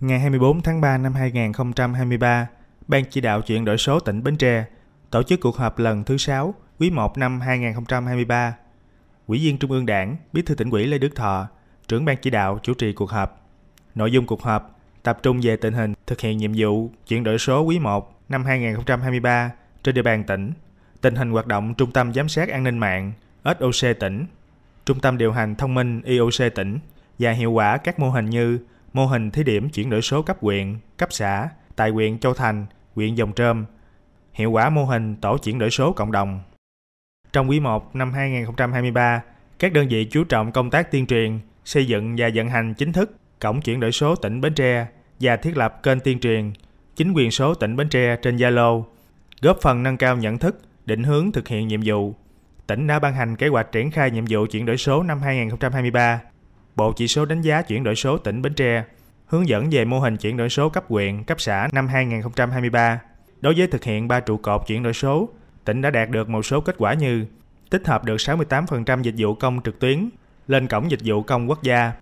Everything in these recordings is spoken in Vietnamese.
Ngày 24 tháng 3 năm 2023, Ban chỉ đạo chuyển đổi số tỉnh Bến Tre tổ chức cuộc họp lần thứ 6 quý 1 năm 2023. Ủy viên Trung ương Đảng, Bí thư tỉnh ủy Lê Đức Thọ, trưởng ban chỉ đạo chủ trì cuộc họp. Nội dung cuộc họp tập trung về tình hình thực hiện nhiệm vụ chuyển đổi số quý 1 năm 2023 trên địa bàn tỉnh, tình hình hoạt động Trung tâm Giám sát An ninh mạng SOC tỉnh, Trung tâm điều hành thông minh IOC tỉnh và hiệu quả các mô hình như mô hình thí điểm chuyển đổi số cấp huyện, cấp xã tại huyện Châu Thành, huyện Dòng Trơm, hiệu quả mô hình tổ chuyển đổi số cộng đồng. Trong quý 1 năm 2023, các đơn vị chú trọng công tác tuyên truyền, xây dựng và vận hành chính thức cổng chuyển đổi số tỉnh Bến Tre và thiết lập kênh tuyên truyền chính quyền số tỉnh Bến Tre trên Zalo, góp phần nâng cao nhận thức, định hướng thực hiện nhiệm vụ. Tỉnh đã ban hành kế hoạch triển khai nhiệm vụ chuyển đổi số năm 2023 Bộ chỉ số đánh giá chuyển đổi số tỉnh Bến Tre, hướng dẫn về mô hình chuyển đổi số cấp huyện, cấp xã năm 2023. Đối với thực hiện ba trụ cột chuyển đổi số, tỉnh đã đạt được một số kết quả như tích hợp được 68% dịch vụ công trực tuyến lên cổng dịch vụ công quốc gia.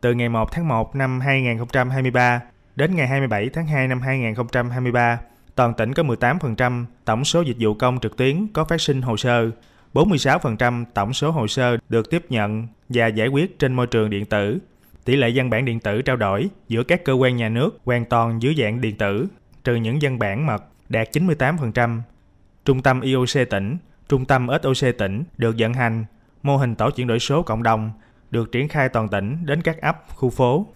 Từ ngày 1 tháng 1 năm 2023 đến ngày 27 tháng 2 năm 2023, toàn tỉnh có 18% tổng số dịch vụ công trực tuyến có phát sinh hồ sơ, 46% tổng số hồ sơ được tiếp nhận và giải quyết trên môi trường điện tử. Tỷ lệ văn bản điện tử trao đổi giữa các cơ quan nhà nước hoàn toàn dưới dạng điện tử, trừ những văn bản mật đạt 98%. Trung tâm IOC tỉnh, Trung tâm SOC tỉnh được vận hành, mô hình tổ chuyển đổi số cộng đồng được triển khai toàn tỉnh đến các ấp, khu phố.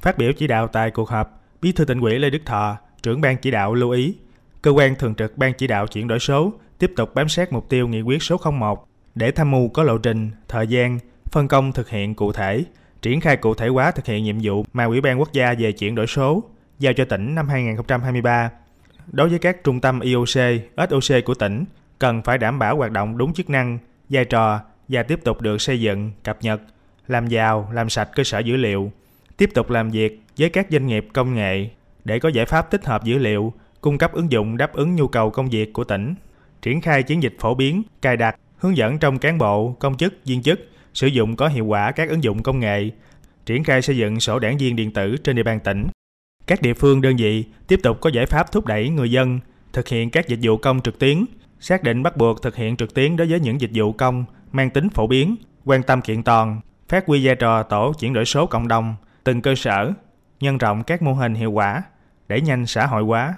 Phát biểu chỉ đạo tại cuộc họp, Bí thư tỉnh ủy Lê Đức Thọ, trưởng ban chỉ đạo lưu ý, cơ quan thường trực ban chỉ đạo chuyển đổi số tiếp tục bám sát mục tiêu nghị quyết số 01 để tham mưu có lộ trình, thời gian, phân công thực hiện cụ thể, triển khai cụ thể hóa thực hiện nhiệm vụ mà Ủy ban quốc gia về chuyển đổi số giao cho tỉnh năm 2023. Đối với các trung tâm IOC, SOC của tỉnh, cần phải đảm bảo hoạt động đúng chức năng, vai trò và tiếp tục được xây dựng, cập nhật, làm giàu, làm sạch cơ sở dữ liệu, tiếp tục làm việc với các doanh nghiệp công nghệ để có giải pháp tích hợp dữ liệu, cung cấp ứng dụng đáp ứng nhu cầu công việc của tỉnh triển khai chiến dịch phổ biến, cài đặt, hướng dẫn trong cán bộ, công chức, viên chức sử dụng có hiệu quả các ứng dụng công nghệ, triển khai xây dựng sổ đảng viên điện tử trên địa bàn tỉnh. Các địa phương đơn vị tiếp tục có giải pháp thúc đẩy người dân thực hiện các dịch vụ công trực tuyến, xác định bắt buộc thực hiện trực tuyến đối với những dịch vụ công mang tính phổ biến, quan tâm kiện toàn, phát huy vai trò tổ chuyển đổi số cộng đồng, từng cơ sở, nhân rộng các mô hình hiệu quả, đẩy nhanh xã hội hóa